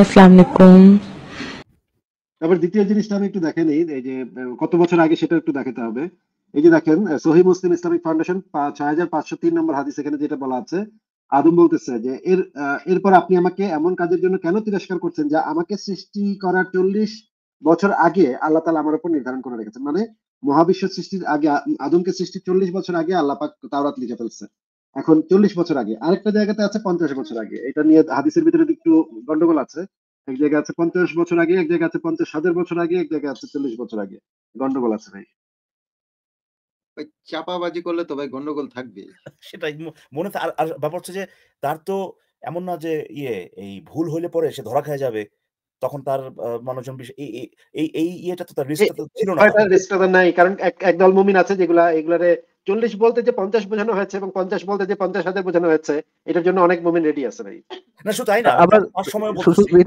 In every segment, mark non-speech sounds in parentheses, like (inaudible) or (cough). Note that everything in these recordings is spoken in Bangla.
দ্বিতীয় জিনিসটা আমি একটু এই যে কত বছর আগে সেটা একটু দেখাতে হবে এই যে দেখেন সহি মুসলিম ইসলামিক ফাউন্ডেশন ছয় হাজার পাঁচশো তিন নম্বর হাদিস এখানে যেটা বলা আছে আদম বলতেছে যে এর এরপর আপনি আমাকে এমন কাজের জন্য কেন তিরস্কার করছেন যে আমাকে সৃষ্টি করার চল্লিশ বছর আগে আল্লাহ তালা আমার উপর নির্ধারণ করে রেখেছেন মানে মহাবিশ্ব সৃষ্টির আগে আদমকে সৃষ্টির চল্লিশ বছর আগে আল্লাহ পাক তাওরাত লিখে ফেলছে এখন চল্লিশ বছর আগে আরেকটা জায়গাতে আছে পঞ্চাশ বছর আগে এটা নিয়ে হাদিসের ভিতরে একটু গন্ডগোল আছে এক জায়গায় আছে পঞ্চাশ বছর আগে এক জায়গায় আছে পঞ্চাশ হাজার বছর আগে এক জায়গায় আছে চল্লিশ বছর আগে গন্ডগোল আছে ভাই চাপাবাজি করলে তো ভাই গন্ডগোল থাকবে (laughs) সেটাই মনে আর ব্যাপার হচ্ছে যে তার তো এমন না যে ইয়ে এই ভুল হলে পরে সে ধরা খেয়ে যাবে তখন তার মানুষজন এই এই ইয়েটা তো তার রিস্কটা ছিল না রিস্কটা তো নাই কারণ একদল মুমিন আছে যেগুলা এগুলারে চল্লিশ বলতে যে পঞ্চাশ বোঝানো হয়েছে এবং পঞ্চাশ বলতে যে পঞ্চাশ হাজার বোঝানো হয়েছে এটার জন্য অনেক মুমিন রেডি আছে ভাই না শুধু তাই না আবার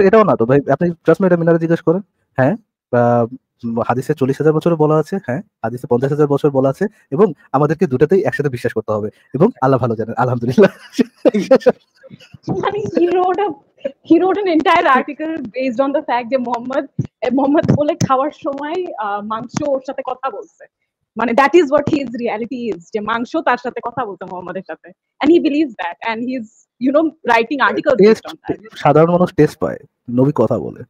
এটাও না তো ভাই আপনি জাস্ট মিনিট মিনারে জিজ্ঞেস করেন হ্যাঁ হাদিসে চল্লিশ হাজার বছর বলা আছে হ্যাঁ হাদিসে পঞ্চাশ হাজার বছর বলা আছে এবং আমাদেরকে দুটাতেই একসাথে বিশ্বাস করতে হবে এবং আল্লাহ ভালো জানেন আলহামদুলিল্লাহ he wrote an entire article based on the fact যে মোহাম্মদ মোহাম্মদ বলে খাওয়ার সময় মাংস ওর সাথে কথা বলছে মানে that is what his reality is যে মাংস তার সাথে কথা বলতে মোহাম্মদের সাথে and he believes that and he is you know writing article সাধারণ মানুষ টেস্ট পায় নবী কথা বলে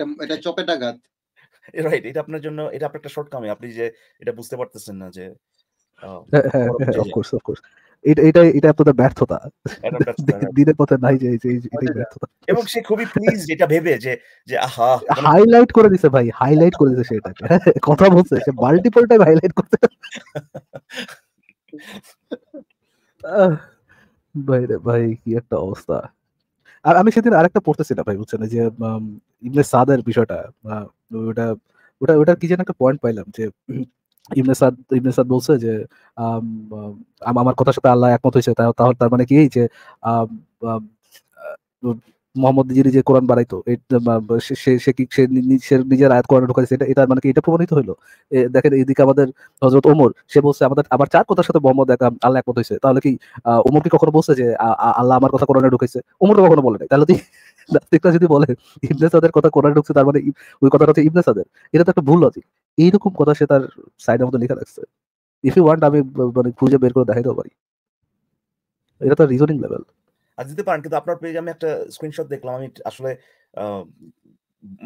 এটা এটা চপেটাঘাত রাইট এটা আপনার জন্য এটা আপনার একটা শর্টকামি আপনি যে এটা বুঝতে পারতেছেন না যে হ্যাঁ, হ্যাঁ, এটা এটা এটা ব্যর্থতা এবং সে খুবই প্লিজ এটা ভেবে যে হাইলাইট মানে করে দিছে ভাই হাইলাইট করে দিছে সেটা হ্যাঁ, কথা বলছে সে মাল্টিপল হাইলাইট করতে ভাই রে ভাই কি একটা অবস্থা আর আমি সেদিন আরেকটা পড়তেছিলাম ভাই বুঝছেন যে ইবনে সাদের বিষয়টা ওটা ওটা ওটার কি যেন একটা পয়েন্ট পাইলাম যে ইবনে সাদ ইবনে সাদ বলছে যে আমার কথার সাথে আল্লাহ একমত হয়েছে তাহলে তার মানে কি এই যে মোহাম্মদ নিজে নিজে কোরআন বাড়াইতো সে কি সে নিজের আয়াত কোরআন ঢুকাইছে এটা এটা মানে কি এটা প্রমাণিত হলো দেখেন এইদিকে আমাদের হজরত ওমর সে বলছে আমাদের আবার চার কথার সাথে মোহাম্মদ এক আল্লাহ একমত হয়েছে তাহলে কি ওমর কি কখনো বলছে যে আল্লাহ আমার কথা কোরআনে ঢুকাইছে ওমর তো কখনো বলে নাই তাহলে (laughs) নাস্তিকরা যদি বলে ইবনে সাদের কথা কোরআনে ঢুকছে তার মানে ওই কথাটা হচ্ছে ইবনে সাদের এটা তো একটা ভুল লজিক এইরকম কথা সে তার সাইডের মধ্যে লেখা রাখছে ইফ ইউ ওয়ান্ট আমি মানে খুঁজে বের করে দেখাই দেবো ভাই এটা তো রিজনিং লেভেল আর দিতে পারেন কিন্তু আপনার পেজে আমি একটা স্ক্রিনশট দেখলাম আমি আসলে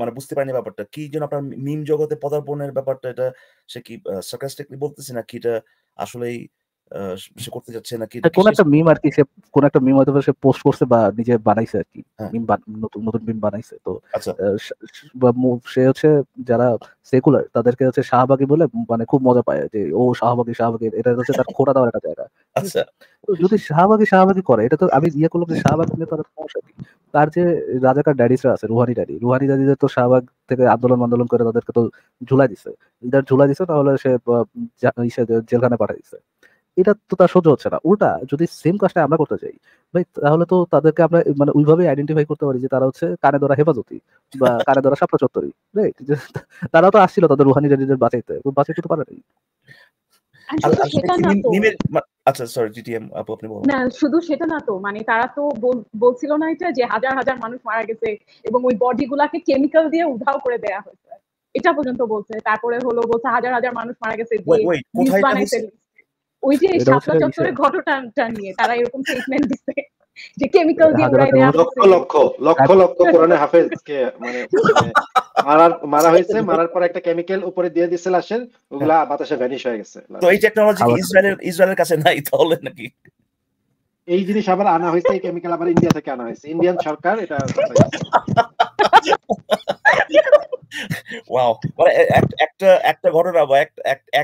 মানে বুঝতে পারিনি ব্যাপারটা কি যেন আপনার মিম জগতে পদার্পণের ব্যাপারটা এটা সে কি সার্কাস্টিকলি বলতেছি না কি এটা আসলেই সে করতে যাচ্ছে নাকি হ্যাঁ, কোন একটা মিম আর কি সে কোন একটা মিম হয়তো সে পোস্ট করছে বা নিজে বানাইছে আর কি মিম নতুন নতুন মিম বানাইছে তো আচ্ছা। সে হচ্ছে যারা সেকুলার তাদেরকে হচ্ছে শাহবাগী বলে মানে খুব মজা পায় যে ও শাহবাগী শাহবাগী এটা হচ্ছে তার দেওয়ার একটা জায়গা আচ্ছা যদি শাহবাগী শাহবাগী করে এটা তো আমি ইয়ে করলাম যে শাহবাগ নিয়ে তাদের সমস্যা কি তার যে রাজাকার ড্যাডিসরা আছে রুহানি ড্যাডি রুহানি ড্যাডিদের তো শাহবাগ থেকে আন্দোলন আন্দোলন করে তাদেরকে তো ঝুলাই দিছে যার ঝুলাই দিছে তাহলে সে জেলখানে পাঠাই দিছে এটা তো তার সহ্য হচ্ছে না উল্টা যদি সেম কাজটা আমরা করতে চাই ভাই তাহলে তো তাদেরকে আমরা মানে ওইভাবে আইডেন্টিফাই করতে পারি যে তারা হচ্ছে কানে ধরা হেফাজতি বা (laughs) কানে ধরা সাপটা চত্বরী রাইট তারা তো আসছিল তাদের রুহানি জানিদের বাঁচাইতে বাঁচাইতে তো পারে আচ্ছা, আচ্ছা, আচ্ছা, না শুধু সেটা না তো মানে তারা তো বলছিল না এটা যে হাজার হাজার মানুষ মারা গেছে এবং ওই গুলাকে কেমিক্যাল দিয়ে উধাও করে দেয়া হয়েছে এটা পর্যন্ত বলছে তারপরে হলো বলছে হাজার হাজার মানুষ মারা গেছে ওই যে শাপলা চত্বরের ঘটনাটা নিয়ে তারা এরকম যে কেমিক্যাল দিয়ে লক্ষ লক্ষ লক্ষ লক্ষ কোরআনে মানে, মানে মারার মারা হয়েছে মারার পর একটা কেমিক্যাল উপরে দিয়ে লাশের ওগুলা হ্যাঁ। বাতাসে ভ্যানিশ হয়ে গেছে তো এই টেকনোলজি ইসরায়েলের ইসরায়েলের কাছে নাই তাহলে নাকি এই জিনিস আবার আনা হয়েছে এই কেমিক্যাল আবার ইন্ডিয়া থেকে আনা হয়েছে ইন্ডিয়ান সরকার এটা ওয়াও (laughs) মানে একটা একটা ঘটনা বা একটা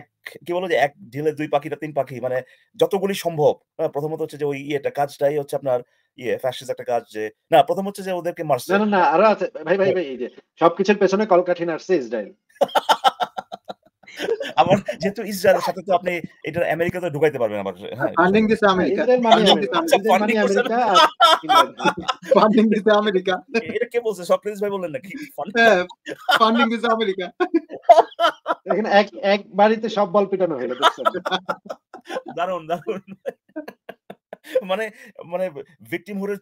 কি বলো যে এক ঢিলে দুই পাখি তিন পাখি মানে যতগুলি সম্ভব হ্যাঁ, প্রথমত হচ্ছে যে ওই ইয়েটা কাজটাই হচ্ছে আপনার ইয়ে একটা কাজ যে না প্রথম হচ্ছে যে ওদেরকে না না আরো আছে ভাই ভাই হ্যাঁ। ভাই এই যে সবকিছুর পেছনে কলকাঠি ইসরায়েল (laughs) যেহেতু ইসরায়েলের সাথে তো আপনি এটা আমেরিকাতে ঢুকাইতে পারবেন আমার ফান্ডিং হ্যাঁ, আমেরিকা ফান্ডিং আমেরিকা আচ্ছা, (laughs) এটা কে বলছে সক্রেটিস ভাই বললেন নাকি ফান্ডিং আমেরিকা দেখেন এক এক বাড়িতে সব বল পিটানো হলো দারুণ দারুণ মানে মানে ভিকটিম হুডের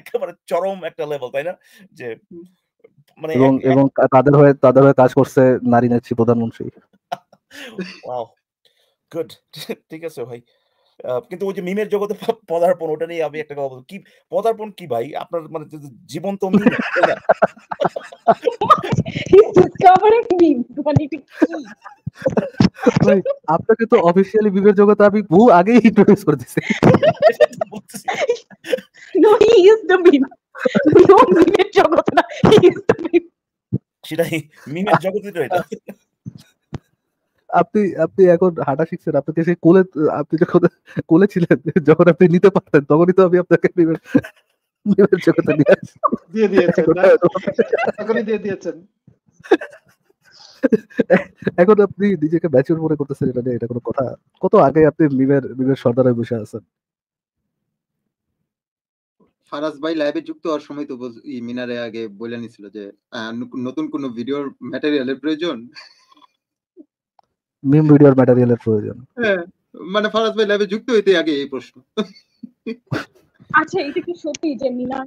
একেবারে চরম একটা লেভেল তাই না যে মানে এবং এবং তাদের হয়ে তাদের হয়ে কাজ করছে নারী নেত্রী প্রধানমন্ত্রী ওয়াও (laughs) গুড (laughs) ঠিক আছে ভাই কিন্তু ওই যে মিমের জগতে পদার্পণ ওটা নিয়ে আমি একটা কথা বলবো কি পদার্পণ কি ভাই আপনার মানে জীবন তো (laughs) মানে আপনাকে তো অফিসিয়ালি বিবের জগতে আমি বহু আগেই ইন্ট্রোডিউস করে দিছি no he is the meme মিমের জগতে না হি ইজ দ্য মিম সেটাই মিমের জগতে তো এটা আপনি আপনি এখন হাঁটা শিখছেন আপনি তো কোলে আপনি যখন কোলে ছিলেন যখন আপনি নিতে পারতেন তখনই তো আমি আপনাকে জগতে নিয়ে এখন আপনি নিজেকে ম্যাচিউর মনে করতেছেন এটা নিয়ে এটা কোনো কথা কত আগে আপনি মিমের মিমের সর্দারে বসে আছেন ফারাজ ভাই লাইভে যুক্ত হওয়ার সময় তো মিনারে আগে বলে নিছিল যে নতুন কোন ভিডিওর ম্যাটেরিয়ালের প্রয়োজন মিম ভিডিওর ম্যাটেরিয়ালের প্রয়োজন হ্যাঁ মানে ফরাজ ভাই ল্যাবে যুক্ত হইতে আগে এই প্রশ্ন আচ্ছা এটা কি সত্যি যে মিনা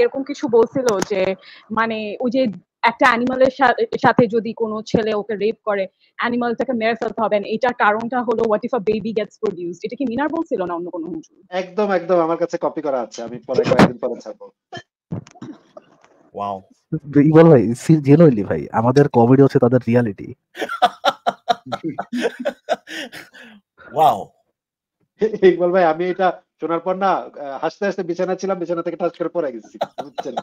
এরকম কিছু বলছিল যে মানে ওই যে একটা অ্যানিমালের সাথে যদি কোনো ছেলে ওকে রেপ করে অ্যানিমালটাকে মেরে ফেলতে হবে এটার কারণটা হলো what if a baby gets produce এটা কি মিনার বলছিল না অন্য কোনো হুজুর একদম একদম আমার কাছে কপি করা আছে আমি পরে কয়েকদিন পরে ছাড়বো ওয়াও ইকবাল ভাই জেনুইনলি ভাই আমাদের কমেডি হচ্ছে তাদের রিয়ালিটি ওয়াও ইকবাল ভাই আমি এটা শোনার পর না হাসতে হাসতে বিছানা ছিলাম বিছানা থেকে টাচ করে পরে গেছি বুঝছেন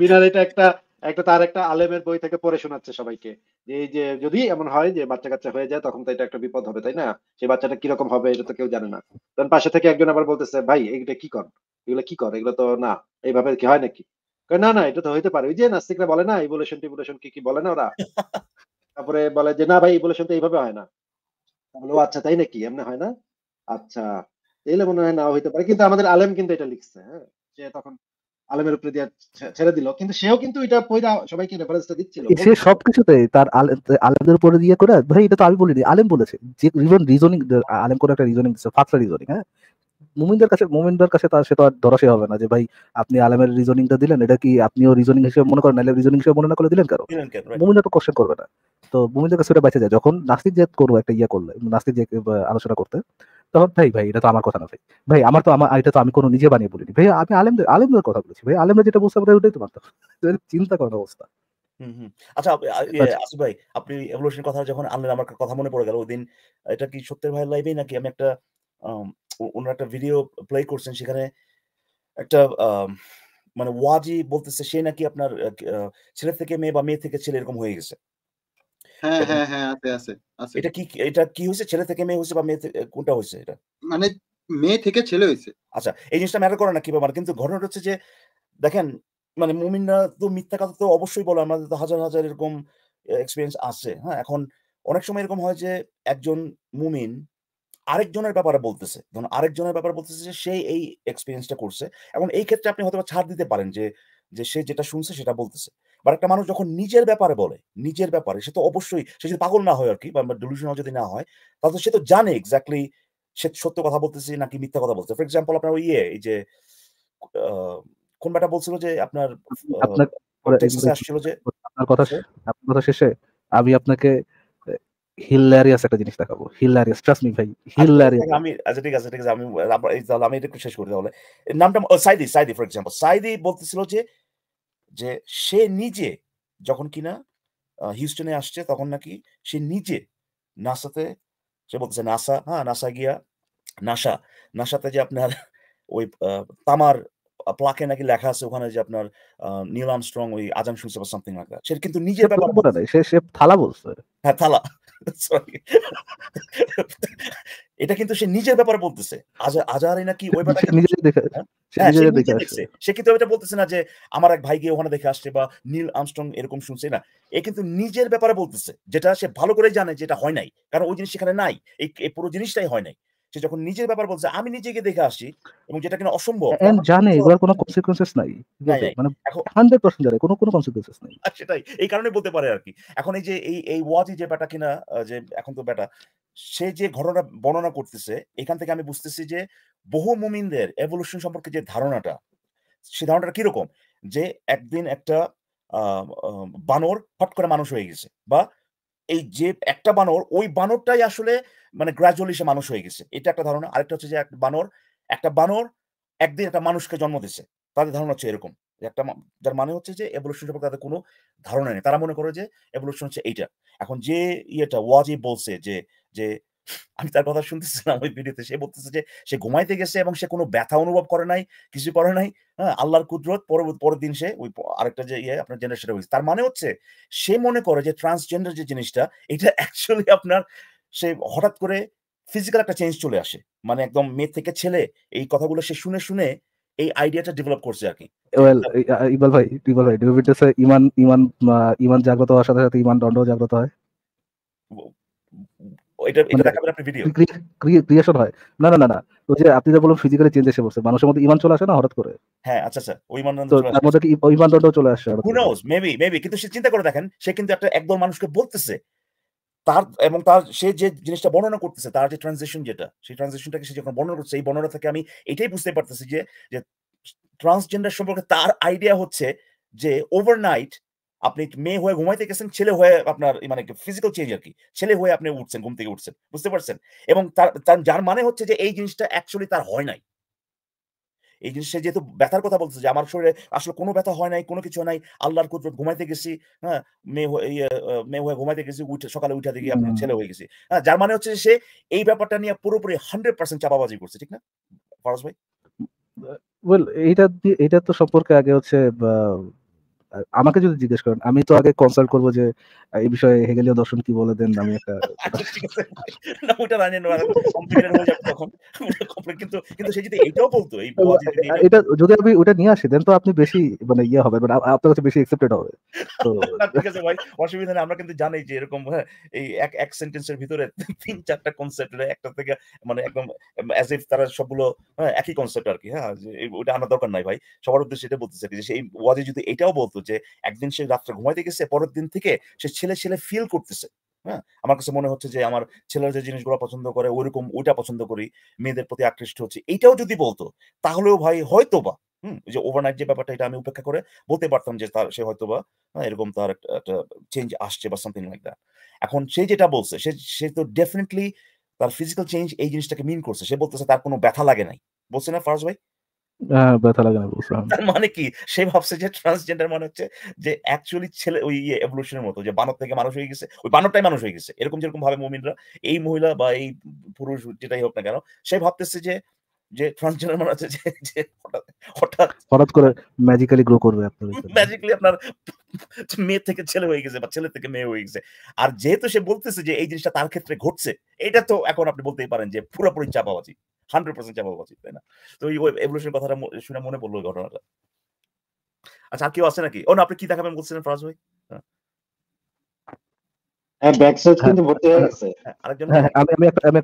মিনার এটা একটা একটা তার একটা আলেমের বই থেকে পড়ে শোনাচ্ছে সবাইকে যে এই যে যদি এমন হয় যে বাচ্চা কাচ্চা হয়ে যায় তখন তো এটা একটা বিপদ হবে তাই না সেই বাচ্চাটা কিরকম হবে এটা তো কেউ জানে না তখন পাশে থেকে একজন আবার বলতেছে ভাই এইটা কি কর এগুলো কি কর এগুলো তো না এইভাবে কি হয় নাকি না না এটা তো হইতে পারে ওই যে নাস্তিকরা বলে না ইভলিউশন টিভলিউশন কি কি বলে না ওরা তারপরে বলে যে না ভাই বলে শুনতে এইভাবে হয় না বলে আচ্ছা তাই নাকি এমনি হয় না আচ্ছা এলে মনে হয় না হইতে পারে কিন্তু আমাদের আলেম কিন্তু এটা লিখছে হ্যাঁ সে তখন আলেমের উপরে দিয়ে ছেড়ে দিল কিন্তু সেও কিন্তু এটা পয়দা সবাইকে রেফারেন্সটা দিচ্ছিল সে সবকিছুতে তার আলেমদের উপরে দিয়ে করে ভাই এটা তো আমি বলিনি আলেম বলেছে যে রিজন রিজনিং আলেম করে একটা রিজনিং ফাতলা রিজনিং হ্যাঁ মুমিনদের কাছে মুমিনদের কাছে তার সে তো আর ধরাশে হবে না যে ভাই আপনি আলেমের রিজনিংটা দিলেন এটা কি আপনিও রিজনিং হিসেবে মনে করেন আলেম রিজনিং হিসেবে মনে না করে দিলেন কেন মুমিনরা তো কোশ্চেন করবে না তো মুমিনদের কাছে এটা বেঁচে যায় যখন নাস্তিক জেদ করবো একটা ইয়ে করলে নাস্তিক জেদ আলোচনা করতে তখন ভাই ভাই এটা তো আমার কথা না ভাই ভাই আমার তো আমার এটা তো আমি কোনো নিজে বানিয়ে বলিনি ভাই আমি আলেমদের আলেমদের কথা বলেছি ভাই আলেমরা যেটা বলছে ওটাই ওটাই তো মানতাম (laughs) চিন্তা করার অবস্থা আচ্ছা, ইয়ে, আচ্ছা আসিফ ভাই আপনি এভলিউশন কথা যখন আনলেন আমার কথা মনে পড়ে গেল ওই দিন এটা কি সত্যের ভাইয়ের লাইভে নাকি আমি একটা ওনার একটা ভিডিও প্লে করছেন সেখানে একটা মানে ওয়াজি বলতেছে সে নাকি আপনার ছেলে থেকে মেয়ে বা মেয়ে থেকে ছেলে এরকম হয়ে গেছে হ্যাঁ, হ্যাঁ, হ্যাঁ, এটা কি এটা কি হয়েছে ছেলে থেকে মেয়ে হয়েছে বা মেয়ে কোনটা হয়েছে এটা মানে মেয়ে থেকে ছেলে হয়েছে আচ্ছা এই জিনিসটা ম্যাটার করে না কি ব্যাপার কিন্তু ঘটনাটা হচ্ছে যে দেখেন মানে মুমিনরা তো মিথ্যা কথা তো অবশ্যই বলে আমাদের তো হাজার হাজার এরকম এক্সপিরিয়েন্স আছে হ্যাঁ এখন অনেক সময় এরকম হয় যে একজন মুমিন আরেকজনের ব্যাপারে বলতেছে ধরুন আরেকজনের ব্যাপারে বলতেছে যে সে এই এক্সপিরিয়েন্সটা করছে এবং এই ক্ষেত্রে আপনি হয়তো ছাড় দিতে পারেন যে যে সে যেটা শুনছে সেটা বলতেছে বাট একটা মানুষ যখন নিজের ব্যাপারে বলে নিজের ব্যাপারে সে তো অবশ্যই সে যদি পাগল না হয় আর কি বা ডেলিউশনাল যদি না হয় তাহলে সে তো জানে এক্স্যাক্টলি সে সত্য কথা বলতেছে নাকি মিথ্যা কথা বলতেছে ফর এক্সাম্পল আপনার ইয়ে এই যে কোন ব্যাটা বলছিল যে আপনার আপনার কথা শেষে আমি আপনাকে হিলারিয়াস একটা জিনিস দেখাবো হিলারিয়াস ট্রাস্ট মি ভাই হিলারিয়াস আচ্ছা, আমি আচ্ছা ঠিক আছে ঠিক আছে আমি আমি এটা শেষ নামটা সাইদি সাইদি ফর এক্সাম্পল সাইদি বলতেছিল যে যে সে নিজে যখন কিনা হিউস্টনে আসছে তখন নাকি সে নিজে নাসাতে সে বলতেছে নাসা হ্যাঁ নাসা গিয়া নাসা নাসাতে যে আপনার (laughs) ওই তামার প্লাকে নাকি লেখা আছে ওখানে যে আপনার নীল আমস্ট্রং ওই আজাম শুনছে বা সামথিং লাইক সে কিন্তু নিজের ব্যাপার সে সে থালা বলছে হ্যাঁ থালা (laughs) এটা কিন্তু সে নিজের ব্যাপারে বলতেছে নাকি ওই হ্যাঁ? হ্যাঁ, সে কিন্তু এটা বলতেছে না যে আমার এক ভাই গিয়ে ওখানে দেখে আসছে বা নীল আমস্ট্রং এরকম শুনছে না এ কিন্তু নিজের ব্যাপারে বলতেছে যেটা সে ভালো করে জানে যেটা হয় নাই কারণ ওই জিনিস সেখানে নাই এই পুরো জিনিসটাই হয় নাই সে যখন নিজের ব্যাপার বলছে আমি নিজেকে দেখে আসি এবং যেটা কিনা অসম্ভব জানে এগুলোর কোনো কনসিকোয়েন্সেস নাই মানে 100% জানে কোনো কোনো কনসিকোয়েন্সেস নাই আচ্ছা, সেটাই এই কারণে বলতে পারে আর কি এখন এই যে এই এই ওয়াজি যে ব্যাটা কিনা যে এখন তো ব্যাটা সে যে ঘটনা বর্ণনা করতেছে এখান থেকে আমি বুঝতেছি যে বহু মুমিনদের এভলিউশন সম্পর্কে যে ধারণাটা সে ধারণাটা কিরকম যে একদিন একটা বানর হট করে মানুষ হয়ে গেছে বা এই যে একটা বানর ওই বানরটাই আসলে মানে গ্রাজুয়ালি সে মানুষ হয়ে গেছে এটা একটা ধারণা আরেকটা হচ্ছে যে একটা বানর একটা বানর একদিন একটা মানুষকে জন্ম দিচ্ছে তাদের ধারণা হচ্ছে এরকম একটা যার মানে হচ্ছে যে এভলিউশন সম্পর্কে তাদের কোনো ধারণা নেই তারা মনে করে যে এভলিউশন হচ্ছে এইটা এখন যে ইয়েটা ওয়াজি বলছে যে যে আমি তার কথা শুনতেছিলাম ওই ভিডিওতে সে বলতেছে যে সে ঘুমাইতে গেছে এবং সে কোনো ব্যথা অনুভব করে নাই কিছু করে নাই হ্যাঁ আল্লাহর কুদরত পরবর্তী পরের দিন সে ওই আরেকটা যে ইয়ে আপনার জেনারেশন হয়েছে তার মানে হচ্ছে সে মনে করে যে ট্রান্সজেন্ডার যে জিনিসটা এটা অ্যাকচুয়ালি আপনার সে হঠাৎ করে ফিজিক্যাল একটা চেঞ্জ চলে আসে মানে একদম মেয়ে থেকে ছেলে এই কথাগুলো সে শুনে শুনে এই আইডিয়াটা ডেভেলপ করছে আর কি ওয়েল ভাই ভাই ডেভিড uh, ইমান ইমান ইমান জাগ্রত হওয়ার সাথে সাথে ইমান দণ্ড জাগ্রত হয় মানে মানুষের মধ্যে ইমান চলে না হঠাৎ করে হ্যাঁ, আচ্ছা, আচ্ছা, সে চিন্তা করে দেখেন সে কিন্তু একটা একদল মানুষকে বলতেছে তার এবং তার সে যে জিনিসটা বর্ণনা করতেছে তার যে যেটা সেই সে যখন বর্ণনা করছে বর্ণনা থেকে আমি এটাই বুঝতে পারতেছি যে যে ট্রান্সজেন্ডার সম্পর্কে তার আইডিয়া হচ্ছে যে ওভারনাইট আপনি মেয়ে হয়ে ঘুমাইতে গেছেন ছেলে হয়ে আপনার মানে ফিজিক্যাল চেঞ্জ আর কি ছেলে হয়ে আপনি উঠছেন ঘুম থেকে উঠছেন বুঝতে পারছেন এবং তার যার মানে হচ্ছে যে এই জিনিসটা অ্যাকচুয়ালি তার হয় নাই এই জিনিসটা যেহেতু ব্যথার কথা বলছে যে আমার শরীরে আসলে কোনো ব্যথা হয় নাই কোনো কিছু নাই আল্লাহর কুদরত ঘুমাইতে গেছি হ্যাঁ মেয়ে ইয়ে, মেয়ে হয়ে ঘুমাইতে গেছি উঠে সকালে উঠা দেখি আপনার ছেলে হয়ে গেছি হ্যাঁ যার মানে হচ্ছে সে এই ব্যাপারটা নিয়ে পুরোপুরি হান্ড্রেড পার্সেন্ট চাপাবাজি করছে ঠিক না ফরাজ ভাই ওয়েল এটা এটা তো সম্পর্কে আগে হচ্ছে আমাকে যদি জিজ্ঞেস করেন আমি তো আগে কনসাল্ট করব যে এই বিষয়ে হেগেলীয় দর্শন কি বলে দেন আমি একটা না ওটা জানি না কম্পিউটার হয়ে যাবে তখন কিন্তু কিন্তু সে যদি এটাও বলতো এই এটা যদি আমি ওটা নিয়ে আসি দেন তো আপনি বেশি মানে ইয়ে হবে মানে আপনার কাছে বেশি অ্যাকসেপ্টেড হবে তো (laughs) ঠিক আছে ভাই অসুবিধা নেই আমরা কিন্তু জানি যে এরকম হ্যাঁ, এই এক এক সেন্টেন্সের ভিতরে তিন চারটা কনসেপ্ট একটা থেকে মানে একদম অ্যাজ ইফ তারা সবগুলো হ্যাঁ, একই কনসেপ্ট আর কি হ্যাঁ ওটা আনা দরকার নাই ভাই সবার উদ্দেশ্যে এটা বলতে বলতেছে যে সেই ওয়াজে যদি এটাও বলতো যে একদিন সে রাত্রে ঘুমাইতে গেছে পরের দিন থেকে সে ছেলে ছেলে ফিল করতেছে হ্যাঁ আমার কাছে মনে হচ্ছে যে আমার ছেলের যে জিনিসগুলো পছন্দ করে ওইরকম ওইটা পছন্দ করি মেয়েদের প্রতি আকৃষ্ট হচ্ছে এইটাও যদি বলতো তাহলেও ভাই হয়তো বা হুম যে ওভারনাইট যে ব্যাপারটা এটা আমি উপেক্ষা করে বলতে পারতাম যে তার সে হয়তো বা হ্যাঁ, এরকম তার একটা চেঞ্জ আসছে বা সামথিং লাইক দ্যাট এখন সে যেটা বলছে সে সে তো ডেফিনেটলি তার ফিজিক্যাল চেঞ্জ এই জিনিসটাকে মিন করছে সে বলতেছে তার কোনো ব্যথা লাগে নাই বলছে না ফার্স্ট ভাই ব্যথা লাগে না বলছিলাম তার মানে কি সে ভাবছে যে ট্রান্সজেন্ডার মানে হচ্ছে যে অ্যাকচুয়ালি ছেলে ওই ইয়ে এভলিউশনের মতো যে বানর থেকে মানুষ হয়ে গেছে ওই বানরটাই মানুষ হয়ে গেছে এরকম যেরকম ভাবে মুমিনরা এই মহিলা বা এই পুরুষ যেটাই হোক না কেন সে ভাবতেছে যে যে মনে হচ্ছে যে হঠাৎ হঠাৎ করে ম্যাজিক্যালি গ্রো করবে আপনার ম্যাজিক্যালি আপনার মেয়ে থেকে ছেলে হয়ে গেছে বা ছেলে থেকে মেয়ে হয়ে গেছে আর যেহেতু সে বলতেছে যে এই জিনিসটা তার ক্ষেত্রে ঘটছে এটা তো এখন আপনি বলতেই পারেন যে পুরোপুরি চাপাবাজি হান্ড্রেড পার্সেন্ট চাপাবাজি তাই না তো এই এভলিউশন কথাটা শুনে মনে পড়লো ঘটনাটা আচ্ছা আর কেউ আছে নাকি ও না আপনি কি দেখাবেন বলছিলেন ফরাজ ভাই হ্যাঁ। হ্যাঁ, ইসলাম ধর্ম গ্রহণ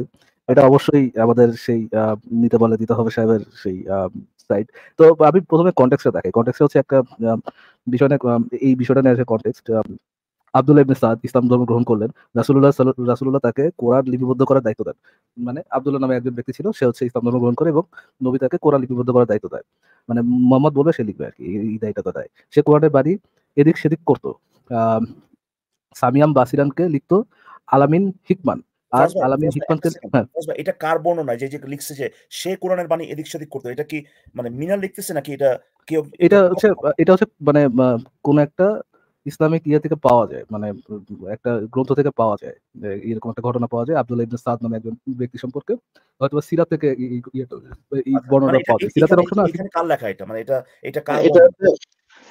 করলেন রাসুল্লাহ তাকে কোরআন লিপিবদ্ধ করার দায়িত্ব দেন মানে আবদুল্লাহ নামে একজন ব্যক্তি ছিল সে হচ্ছে ইসলাম ধর্ম গ্রহণ করে এবং নবী তাকে কোরআন লিপিবদ্ধ করার দায়িত্ব দেয় মানে মোহাম্মদ বলবে সে লিখবে আর কি এই দায়িত্বটা দেয় সে কোরআনের বাড়ি এদিক সেদিক করতো সামিয়াম বাসিরানকে লিখতো আলামিন হিকমান আর আলামিন হিকমানকে হ্যাঁ। এটা কার বর্ণনা যে যে লিখছে যে সে কোরআনের বাণী এদিক সেদিক করতো এটা কি মানে মিনার লিখতেছে নাকি এটা কেউ এটা হচ্ছে এটা হচ্ছে মানে কোন একটা ইসলামিক ইয়া থেকে পাওয়া যায় মানে একটা গ্রন্থ থেকে পাওয়া যায় এরকম একটা ঘটনা পাওয়া যায় আব্দুল ইবনে সাদ নামে একজন ব্যক্তি সম্পর্কে হয়তো সিরা থেকে আচ্ছা, বর্ণনা মানে পাওয়া যায় সিরাতের অংশ না এখানে কার লেখা এটা মানে এটা এটা কার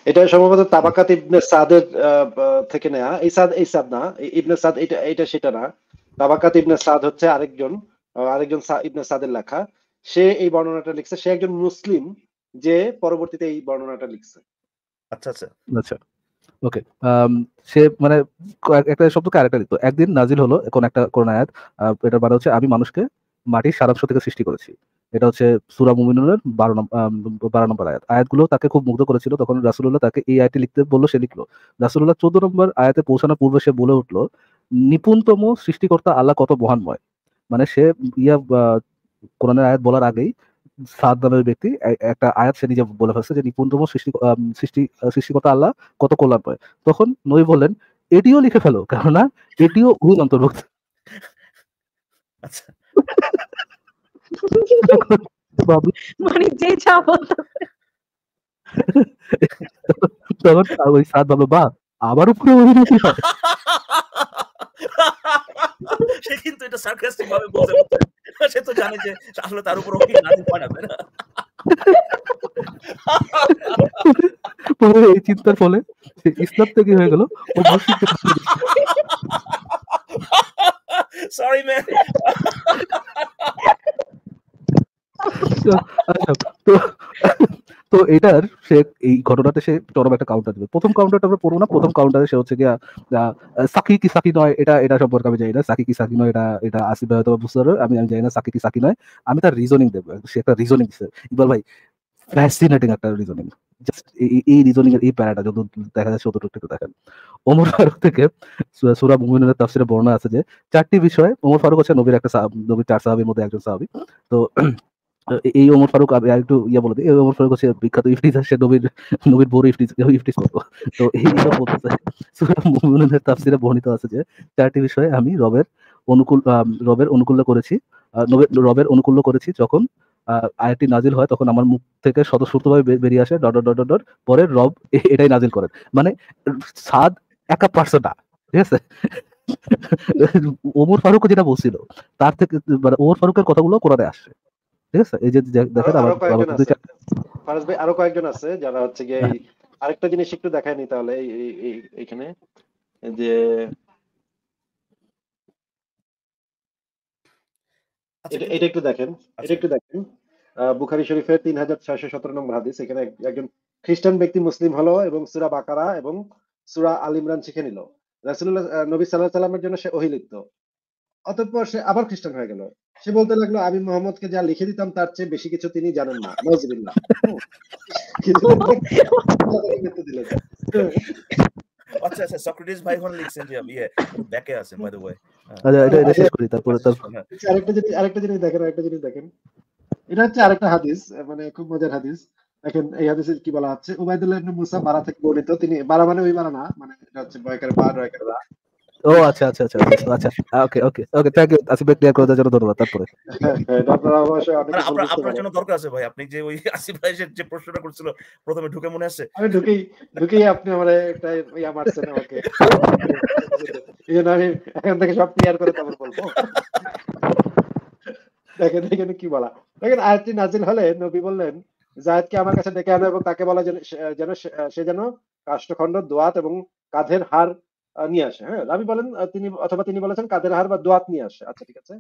এটা সম্ভবত তাবাকাত ইবনে সাদের থেকে নেয়া এই সাদ এই সাদ না ইবনে সাদ এটা এটা সেটা না তাবাকাত ইবনে সাদ হচ্ছে আরেকজন আরেকজন ইবনে সাদের লেখা সে এই বর্ণনাটা লিখছে সে একজন মুসলিম যে পরবর্তীতে এই বর্ণনাটা লিখছে আচ্ছা আচ্ছা আচ্ছা ওকে সে মানে একটা শব্দকে আরেকটা লিখতো একদিন নাজিল হলো কোন একটা কোন আয়াত এটা মানে হচ্ছে আমি মানুষকে মাটির সারাংশ থেকে সৃষ্টি করেছি এটা হচ্ছে সুরা মুমিনুলের বারো নম্বর বারো নম্বর আয়াত আয়াতগুলো তাকে খুব মুগ্ধ করেছিল তখন রাসুল্লাহ তাকে এই আয়াতটি লিখতে বললো সে লিখলো রাসুল্লাহ চোদ্দ নম্বর আয়াতে পৌঁছানোর পূর্বে সে বলে উঠলো নিপুণতম সৃষ্টিকর্তা আল্লাহ কত মহানময় মানে সে ইয়া কোরআনের আয়াত বলার আগেই সাদ নামের ব্যক্তি একটা আয়াত সে নিজে বলে ফেলছে যে নিপুণতম সৃষ্টি সৃষ্টি সৃষ্টিকর্তা আল্লাহ কত কল্যাণ পায় তখন নই বললেন এটিও লিখে ফেলো কেননা এটিও ভুল অন্তর্ভুক্ত আচ্ছা মানে যে যা বলতো তখন ওই সাদ বা আবার উপরে হয় সে কিন্তু এটা সার্কাস্টিক ভাবে সে তো জানে যে আসলে তার উপর ওকে পাঠাবে না এই চিন্তার ফলে ইসলাম থেকে হয়ে গেল সরি ম্যান আচ্ছা, তো এটার সে এই ঘটনাতে সে চরম একটা কাউন্টার দিল প্রথম কাউন্টারটা আমরা পড়বো না প্রথম কাউন্টারে সে হচ্ছে গিয়া সাকি কি সাকি নয় এটা এটা সম্পর্কে আমি জানি না সাকি কি সাকি নয় এটা এটা আসিফ হয়তো বুঝতে পারবে আমি আমি জানি না সাকি কি সাকি নয় আমি তার রিজনিং দেবো সে একটা রিজনিং দিচ্ছে ইকবাল ভাই ফ্যাসিনেটিং একটা রিজনিং জাস্ট এই রিজনিং এর এই প্যারাটা যত দেখা যায় অতটুকু একটু দেখেন ওমর ফারুক থেকে সুরা মুমিনুলের তাফসিরে বর্ণনা আছে যে চারটি বিষয় ওমর ফারুক হচ্ছে নবীর একটা নবীর চার সাহাবির মধ্যে একজন সাহাবি তো এই ওমর ফারুক আমি একটু ইয়ে বলতে এই ওমর ফারুক হচ্ছে বিখ্যাত ইফটিস আছে নবীর নবীর বড় ইফটিস ইফটিস করবো তো এইসব বলতেছে সুরা মুমিনুনের তাফসিরে বর্ণিত আছে যে চারটি বিষয়ে আমি রবের অনুকূল রবের অনুকূল্য করেছি রবের অনুকূল্য করেছি যখন আয়াতটি নাজিল হয় তখন আমার মুখ থেকে স্বতঃস্ফূর্তভাবে বেরিয়ে আসে ডট ডট ডট ডট পরে রব এটাই নাজিল করেন মানে সাদ একা পার্সন না ঠিক আছে ওমর ফারুক যেটা বলছিল তার থেকে মানে ওমর ফারুকের কথাগুলো কোরআনে আসছে ঠিক আছে এই যে দেখেন ফারাজ ভাই আরো কয়েকজন আছে যারা হচ্ছে আরেকটা জিনিস একটু নি তাহলে এইখানে যে আচ্ছা, এটা একটু দেখেন এটা আচ্ছা। একটু দেখেন বুখারি শরীফের তিন হাজার ছয়শো সতেরো নম্বর হাদিস এখানে একজন খ্রিস্টান ব্যক্তি মুসলিম হলো এবং সুরা বাকারা এবং সুরা আল ইমরান শিখে নিল রাসুল্লাহ নবী সাল্লাহ সাল্লামের জন্য সে অহিলিপ্ত অতঃপর সে আবার খ্রিস্টান হয়ে গেল সে বলতে লাগলো আমি মোহাম্মদকে যা লিখে দিতাম তার চেয়ে বেশি কিছু তিনি জানেন না নজরুল্লাহ আরেকটা জিনিস জিনিস দেখেন এটা হচ্ছে আরেকটা হাদিস মানে খুব মজার হাদিস দেখেন এই কি বলা হচ্ছে মুসা বারা থেকে তিনি বারা মানে ওই বারা না মানে হচ্ছে বয়কার রয়কার বা ও আচ্ছা আচ্ছা আচ্ছা আচ্ছা okay okay okay thank you Asif ভাই ক্লিয়ার করে দেওয়ার জন্য ধন্যবাদ তারপরে (laughs) আপনার জন্য দরকার আছে ভাই আপনি যে ওই (laughs) আসিফ ভাই যে প্রশ্নটা করছিল প্রথমে ঢুকে মনে আছে আমি ঢুকেই ঢুকেই আপনি আমার একটা ইয়া মারছেন আমাকে এই জন্য আমি এখান থেকে সব ক্লিয়ার করে তারপর বলবো দেখেন কি বলা দেখেন আয়াতটি নাজিল হলে নবী বললেন জায়দকে আমার কাছে ডেকে আনো এবং তাকে বলা যেন সে যেন কাষ্ঠখণ্ড দোয়াত এবং কাঁধের হার নিয়ে আসে হ্যাঁ রাবি বলেন তিনি অথবা তিনি বলেছেন কাদের হার বা দোয়াত নিয়ে আসে আচ্ছা ঠিক আছে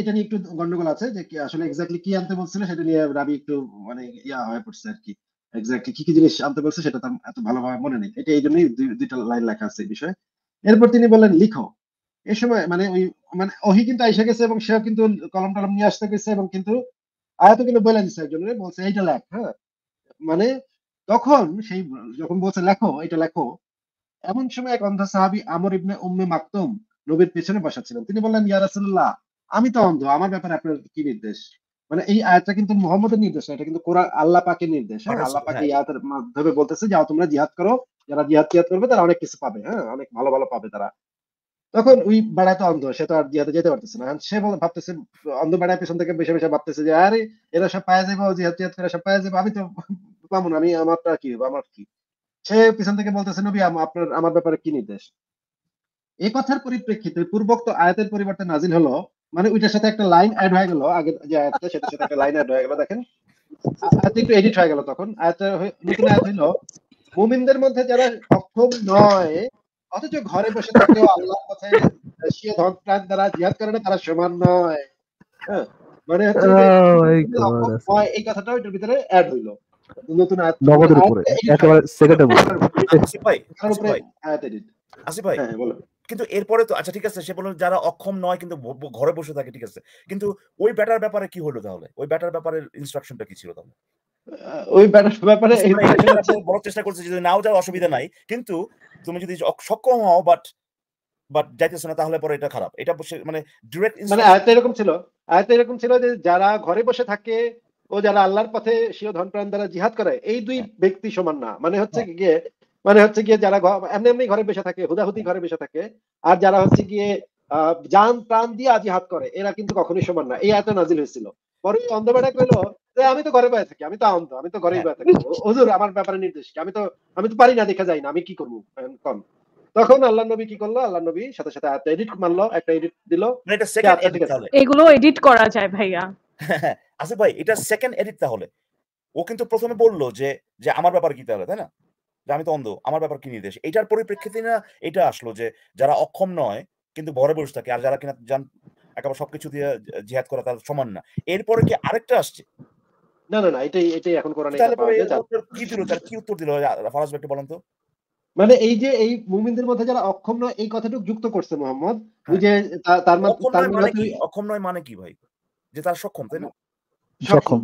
এটা নিয়ে একটু গন্ডগোল আছে যে আসলে এক্স্যাক্টলি কি আনতে বলছিল সেটা নিয়ে রাবি একটু মানে ইয়া হয়ে পড়ছে আর কি এক্স্যাক্টলি কি কি জিনিস আনতে বলছে সেটা তার এত ভালোভাবে মনে নেই এটা এই জন্যই দুইটা লাইন লেখা আছে এই বিষয়ে এরপর তিনি বলেন লিখো এ সময় মানে ওই মানে ওহি কিন্তু আইসা গেছে এবং সেও কিন্তু কলম টলম নিয়ে আসতে গেছে এবং কিন্তু আয়াত কিন্তু বলে দিচ্ছে একজন বলছে এইটা লেখ হ্যাঁ মানে তখন সেই যখন বলছে লেখো এটা লেখো এমন সময় এক অন্ধ সাহাবি আমর ইবনে উম্মে মাকতুম নবীর পেছনে বসা ছিলেন তিনি বললেন ইয়া রাসূলুল্লাহ আমি তো অন্ধ আমার ব্যাপারে আপনার কি নির্দেশ মানে এই আয়াতটা কিন্তু মোহাম্মদের নির্দেশ এটা কিন্তু কোরআন আল্লাহ পাকের নির্দেশ হ্যাঁ, আল্লাহ পাকে হ্যাঁ। ইয়াতের মাধ্যমে বলতেছে যে তোমরা জিহাদ করো যারা জিহাদ জিহাদ করবে তারা অনেক কিছু পাবে হ্যাঁ অনেক ভালো ভালো পাবে তারা তখন ওই বেড়া তো অন্ধ সে তো আর জিহাদে যেতে পারতেছে না সে বলে ভাবতেছে অন্ধ বেড়া পেছন থেকে বেশি বেশি ভাবতেছে যে আরে এরা সব পায়ে যাবে জিহাদ জিহাদ করে সব পায়ে যাবে আমি তো পাবো না আমি আমারটা কি হবে আমার কি সে পিছন থেকে বলতেছে নবী আপনার আমার ব্যাপারে কি নির্দেশ এই কথার পরিপ্রেক্ষিতে পূর্বোক্ত আয়াতের পরিবর্তে নাজিল হলো মানে ওইটার সাথে একটা লাইন অ্যাড হয়ে গেল আগে যে আয়াতটা সেটার সাথে একটা লাইন অ্যাড হয়ে গেল দেখেন আয়াত একটু এডিট হয়ে গেল তখন আয়াত নতুন আয়াত হইল মুমিনদের মধ্যে যারা অক্ষম নয় অথচ ঘরে বসে থাকেও আল্লাহর কথায় সে ধন প্রাণ দ্বারা জিহাদ করে না তারা সমান নয় হ্যাঁ মানে হচ্ছে oh এই কথাটা ওইটার ভিতরে অ্যাড হইলো আচ্ছা, হ্যাঁ, কিন্তু এরপরে তো আচ্ছা ঠিক আছে সে বললো যারা অক্ষম নয় কিন্তু ঘরে বসে থাকে ঠিক আছে কিন্তু ওই ব্যাটার ব্যাপারে কি হলো তাহলে ওই ব্যাটার ব্যাপারে ইনস্ট্রাকশনটা কি ছিল তাহলে ওই ব্যাপারে চেষ্টা করছে যদি নাও অসুবিধা নাই কিন্তু তুমি যদি সক্ষম হও বাট বাট যাইতেছো না তাহলে পরে এটা খারাপ এটা মানে ডিরেক্ট মানে আয়তে এরকম ছিল আয়তে এরকম ছিল যে যারা ঘরে বসে থাকে ও যারা আল্লাহর পথে সেও ধন প্রাণ দ্বারা জিহাদ করে এই দুই হ্যাঁ। ব্যক্তি সমান না মানে হচ্ছে হ্যাঁ। গিয়ে মানে হচ্ছে গিয়ে যারা এমনি এমনি ঘরে বসে থাকে হুদাহুদি ঘরে বসে থাকে আর যারা হচ্ছে গিয়ে যান প্রাণ দিয়ে আজিহাত করে এরা কিন্তু কখনোই সমান না এই এত নাজিল হয়েছিল পরে অন্ধবেড়া কইলো যে আমি তো ঘরে বাইরে থাকি আমি তো অন্ধ আমি তো ঘরে বাইরে থাকি হ্যাঁ। হুজুর আমার ব্যাপারে নির্দেশ আমি তো আমি তো পারি না দেখা যায় না আমি কি করবো কম তখন আল্লাহ নবী কি করলো আল্লাহ নবী সাথে সাথে এডিট মানলো একটা এডিট দিল মানে আচ্ছা, এগুলো এডিট করা যায় ভাইয়া (laughs) আসিফ আচ্ছা ভাই এটা সেকেন্ড এডিট তাহলে ও কিন্তু প্রথমে বললো যে যে আমার ব্যাপার কি তাহলে তাই না যে আমি তো অন্ধ আমার ব্যাপার কি নির্দেশ এটার পরিপ্রেক্ষিতে না এটা আসলো যে যারা অক্ষম নয় কিন্তু ভরে বসে থাকে আর যারা কিনা যান একেবারে সবকিছু দিয়ে জিহাদ করা তার সমান না এরপরে কি আরেকটা আসছে না না না এটাই এটাই এখন করা কি দিল তার কি উত্তর দিল ফারাজ বলেন তো মানে এই যে এই মুমিনদের মধ্যে যারা অক্ষম নয় এই কথাটুকু যুক্ত করছে মোহাম্মদ হ্যাঁ। যে তার মানে অক্ষম নয় মানে কি ভাই যে তার সক্ষম তাই না সক্ষম